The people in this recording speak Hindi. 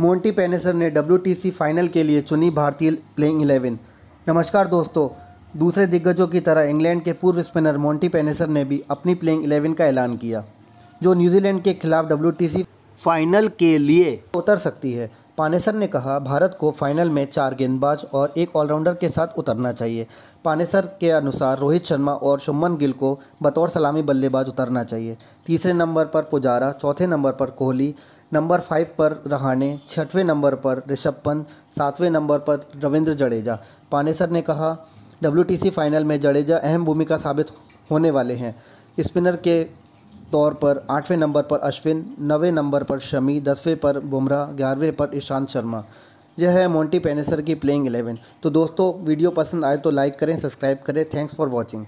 मोंटी पेनेसर ने डब्ल्यू फाइनल के लिए चुनी भारतीय प्लेइंग इलेवन नमस्कार दोस्तों दूसरे दिग्गजों की तरह इंग्लैंड के पूर्व स्पिनर मोंटी पेनेसर ने भी अपनी प्लेइंग इलेवन का ऐलान किया जो न्यूजीलैंड के खिलाफ डब्ल्यू फाइनल के लिए उतर सकती है पानेसर ने कहा भारत को फाइनल में चार गेंदबाज और एक ऑलराउंडर के साथ उतरना चाहिए पानेसर के अनुसार रोहित शर्मा और शुभमन गिल को बतौर सलामी बल्लेबाज उतरना चाहिए तीसरे नंबर पर पुजारा चौथे नंबर पर कोहली नंबर फाइव पर रहाणे छठवें नंबर पर ऋषभ पंत सातवें नंबर पर रविंद्र जडेजा पानेसर ने कहा डब्ल्यू फाइनल में जडेजा अहम भूमिका साबित होने वाले हैं स्पिनर के तौर पर आठवें नंबर पर अश्विन नवें नंबर पर शमी दसवें पर बुमराह ग्यारहवें पर ईशांत शर्मा यह है मोंटी पेनेसर की प्लेइंग एलेवन तो दोस्तों वीडियो पसंद आए तो लाइक करें सब्सक्राइब करें थैंक्स फॉर वॉचिंग